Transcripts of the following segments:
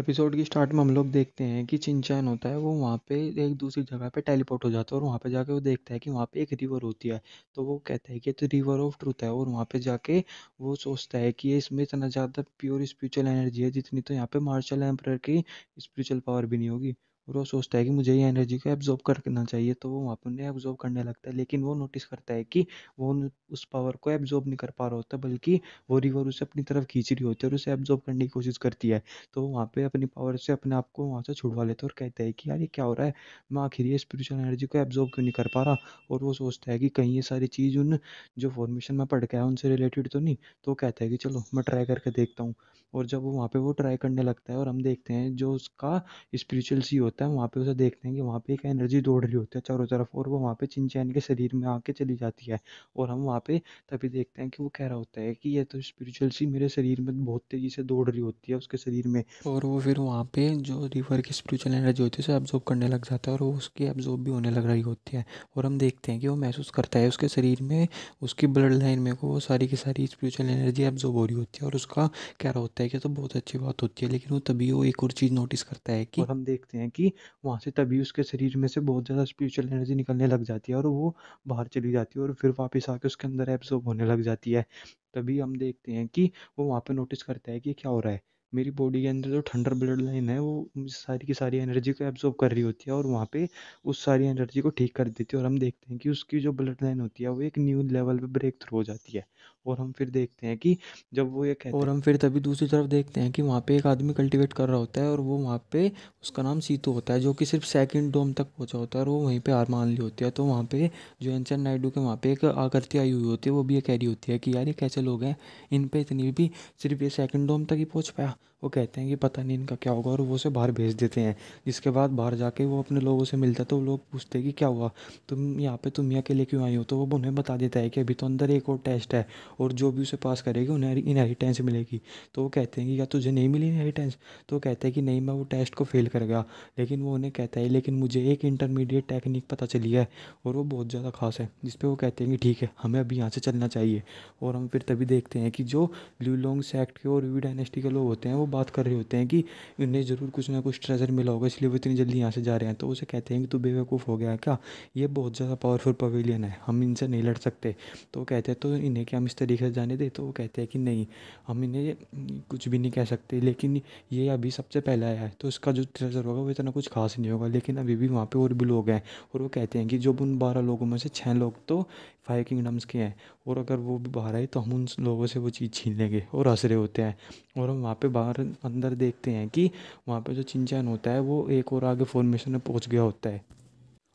episode की start में हम लोग देखते हैं कि चिंचैन होता है वो वहाँ पे एक दूसरी जगह पे टेलीपोर्ट हो जाता है और वहाँ पे जाके वो देखता है कि वहाँ पे एक रिवर होती है तो वो कहता है कि तो रिवर ऑफ ट्रूथ है और वहाँ पे जाके वो सोचता है कि इसमें इतना ज़्यादा प्योर स्पिरिचुअल एनर्जी है जितनी तो यहाँ पे मार्शल एम्पर की स्पिरिचुअल पावर भी नहीं होगी और वो सोचता है कि मुझे ये एनर्जी को एब्जॉर्ब करना चाहिए तो वो वहाँ पर उन्हें एब्जॉर्ब करने लगता है लेकिन वो नोटिस करता है कि वो उस पावर को एब्जॉर्ब नहीं कर पा रहा होता बल्कि वो रिवर उसे अपनी तरफ खींच रही होती है और उसे एब्जॉर्ब करने की कोशिश करती है तो वहाँ पर अपनी पावर से अपने आप को वहाँ से छुड़वा लेता है और कहता है कि यार ये क्या हो रहा है मैं आखिर ये स्पिरिचुअल एनर्जी को एब्जॉर्ब क्यों नहीं कर पा रहा और वो सोचता है कि कहीं ये सारी चीज़ उन जो फॉर्मेशन में पढ़ के आया उनसे रिलेटेड तो नहीं तो कहता है कि चलो मैं ट्राई करके देखता हूँ और जब वो वहाँ पर वो ट्राई करने लगता है और हम देखते हैं जो उसका स्पिरिचुअल सी होता होता है वहाँ पे उसे देखते हैं कि वहाँ पे एक एनर्जी दौड़ रही होती है चारों तरफ और वो वहाँ पे चिंचैन के शरीर में आके चली जाती है और हम वहाँ पे तभी देखते हैं कि वो कह रहा होता है कि ये तो स्पिरिचुअल सी मेरे शरीर में बहुत तेज़ी से दौड़ रही होती है उसके शरीर में और वो फिर वहाँ पर जो रिवर की स्पिरिचुअल एनर्जी होती है उसे एब्जॉर्ब करने लग जाता है और वो उसकी एब्जॉर्ब भी होने लग रही होती है और हम देखते हैं कि वो महसूस करता है उसके शरीर में उसकी ब्लड लाइन में को वो सारी की सारी स्पिरिचुअल एनर्जी एब्जॉर्ब हो रही होती है और उसका कह रहा होता है कि तो बहुत अच्छी बात होती है लेकिन वो तभी वो एक और चीज़ नोटिस करता है कि और हम देखते हैं कि कि वहाँ से तभी उसके शरीर में से बहुत ज़्यादा स्पिरिचुअल एनर्जी निकलने लग जाती है और वो बाहर चली जाती है और फिर वापस आके उसके अंदर एब्जॉर्ब होने लग जाती है तभी हम देखते हैं कि वो वहाँ पर नोटिस करता है कि क्या हो रहा है मेरी बॉडी के अंदर जो थंडर ब्लड लाइन है वो सारी की सारी एनर्जी को एब्जॉर्ब कर रही होती है और वहाँ पे उस सारी एनर्जी को ठीक कर देती है और हम देखते हैं कि उसकी जो ब्लड लाइन होती है वो एक न्यू लेवल पे ब्रेक थ्रू हो जाती है और हम फिर देखते हैं कि जब वो ये कहते और हम फिर तभी दूसरी तरफ देखते हैं कि वहाँ पर एक आदमी कल्टिवेट कर रहा होता है और वो वहाँ पर उसका नाम सीतू होता है जो कि सिर्फ सेकंड डोम तक पहुँचा होता है और वो वहीं पर हार मान ली होती है तो वहाँ पर जो एनसन नायडू के वहाँ पर एक आकृति आई हुई होती है वो भी ये कह रही होती है कि यार ये कैसे लोग हैं इन पर इतनी भी सिर्फ ये सेकेंड डोम तक ही पहुँच पाया वो कहते हैं कि पता नहीं इनका क्या होगा और वो उसे बाहर भेज देते हैं जिसके बाद बाहर जाके वो अपने लोगों से मिलता है तो वो लोग पूछते हैं कि क्या हुआ तुम यहाँ पे तुम यहाँ अकेले क्यों आई हो तो वो उन्हें बता देता है कि अभी तो अंदर एक और टेस्ट है और जो भी उसे पास करेगी उन्हें इनहेरिटेंस मिलेगी तो वो कहते हैं कि क्या तुझे नहीं मिली इनहेरिटेंस तो वो कहते हैं कि नहीं मैं वो टेस्ट को फेल कर गया लेकिन वो उन्हें कहता है लेकिन मुझे एक इंटरमीडिएट टेक्निक पता चली है और वो बहुत ज़्यादा खास है जिसपे वो कहते हैं कि ठीक है हमें अभी यहाँ से चलना चाहिए और हम फिर तभी देखते हैं कि जो ल्यूलोंग सेक्ट के और वी डायनेस्टी के लोग होते हैं हैं वो बात कर रहे होते हैं कि इन्हें ज़रूर कुछ ना कुछ ट्रेजर मिला होगा इसलिए वो इतनी जल्दी यहाँ से जा रहे हैं तो उसे कहते हैं कि तू बेवकूफ़ हो गया क्या ये बहुत ज़्यादा पावरफुल पवेलियन है हम इनसे नहीं लड़ सकते तो वो कहते हैं तो इन्हें क्या हम इस तरीके से जाने दें तो वो कहते हैं कि नहीं हम इन्हें कुछ भी नहीं कह सकते लेकिन ये अभी सबसे पहले आया है तो इसका जो ट्रेजर होगा वो इतना कुछ खास नहीं होगा लेकिन अभी भी वहाँ पर और भी लोग हैं और वो कहते हैं कि जब उन बारह लोगों में से छः लोग तो फाइव किंगडम्स के हैं और अगर वो भी बाहर आए तो हम उन लोगों से वो चीज़ छीन लेंगे और हंस रहे होते हैं और हम वहाँ पर बाहर अंदर देखते हैं कि वहाँ पे जो चिंचैन होता है वो एक और आगे फॉर्मेशन में पहुँच गया होता है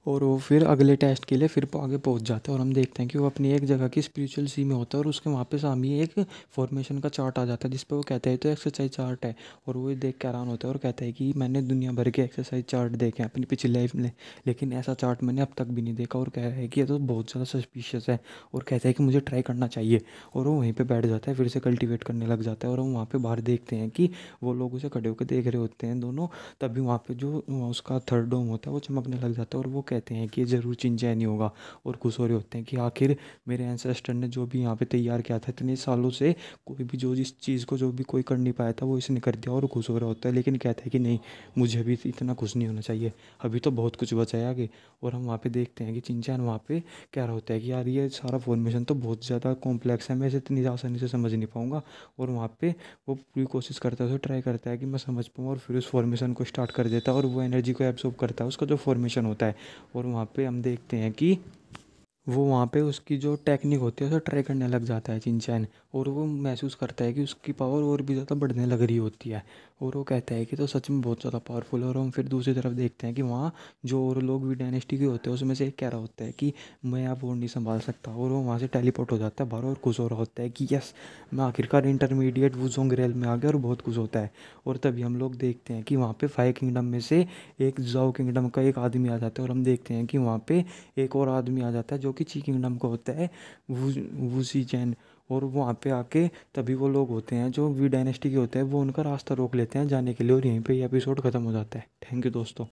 और वो फिर अगले टेस्ट के लिए फिर आगे पहुंच जाता है और हम देखते हैं कि वो अपनी एक जगह की स्पिरिचुअल सी में होता है और उसके वहाँ पे सामने एक फॉर्मेशन का चार्ट आ जाता है जिस पर वो कहता है तो एक्सरसाइज चार्ट है और वो देख के हैरान होता है और कहता है कि मैंने दुनिया भर के एक्सरसाइज चार्ट देखे हैं अपनी पिछली लाइफ में लेकिन ऐसा चार्ट मैंने अब तक भी नहीं देखा और कह रहा है कि ये तो बहुत ज़्यादा सस्पिशियस है और कहता है कि मुझे ट्राई करना चाहिए और वो वहीं पर बैठ जाता है फिर से कल्टिवेट करने लग जाता है और हम वहाँ पर बाहर देखते हैं कि वो लोग उसे खड़े होकर देख रहे होते हैं दोनों तभी वहाँ पर जो उसका थर्ड डोम होता है वो चमकने लग जाता है और वो कह कहते हैं कि ये ज़रूर ही होगा और खुश हो रहे होते हैं कि आखिर मेरे एंसेस्टर ने जो भी यहाँ पे तैयार किया था इतने सालों से कोई भी जो जिस चीज़ को जो भी कोई कर नहीं पाया था वो इसने कर दिया और खुश हो रहा होता है लेकिन कहता है कि नहीं मुझे अभी इतना खुश नहीं होना चाहिए अभी तो बहुत कुछ बचा है आगे और हम वहाँ पर देखते हैं कि चिंचैन वहाँ पर कह रहा होता है कि यार ये सारा फॉर्मेशन तो बहुत ज़्यादा कॉम्प्लेक्स है मैं इसे इतनी आसानी से समझ नहीं पाऊँगा और वहाँ पर वो पूरी कोशिश करता है तो ट्राई करता है कि मैं समझ पाऊँ और फिर उस फॉर्मेशन को स्टार्ट कर देता है और वो एनर्जी को एब्सॉर्ब करता है उसका जो फॉर्मेशन होता है और वहाँ पे हम देखते हैं कि वो वहाँ पे उसकी जो टेक्निक होती है उसे ट्राई करने लग जाता है चिन चैन और वो महसूस करता है कि उसकी पावर और भी ज़्यादा बढ़ने लग रही होती है और वो कहता है कि तो सच में बहुत ज़्यादा पावरफुल है और हम फिर दूसरी तरफ देखते हैं कि वहाँ जो और लोग भी डायनेस्टी के होते हैं उसमें से एक कह रहा होता है कि मैं आप और नहीं संभाल सकता और वो वहाँ से टेलीपोर्ट हो जाता है बार और खुश हो रहा होता है कि यस मैं आखिरकार इंटरमीडिएट वूजोंग रेल में आ गया और बहुत खुश होता है और तभी हम लोग देखते हैं कि वहाँ पर फाइव किंगडम में से एक जाओ किंगडम का एक आदमी आ जाता है और हम देखते हैं कि वहाँ पर एक और आदमी आ जाता है जो कि ची किंगडम का होता है वूसी चैन और वहाँ पे आके तभी वो लोग होते हैं जो वी डायनेस्टी के होते हैं वो उनका रास्ता रोक लेते हैं जाने के लिए और यहीं पे ये एपिसोड ख़त्म हो जाता है थैंक यू दोस्तों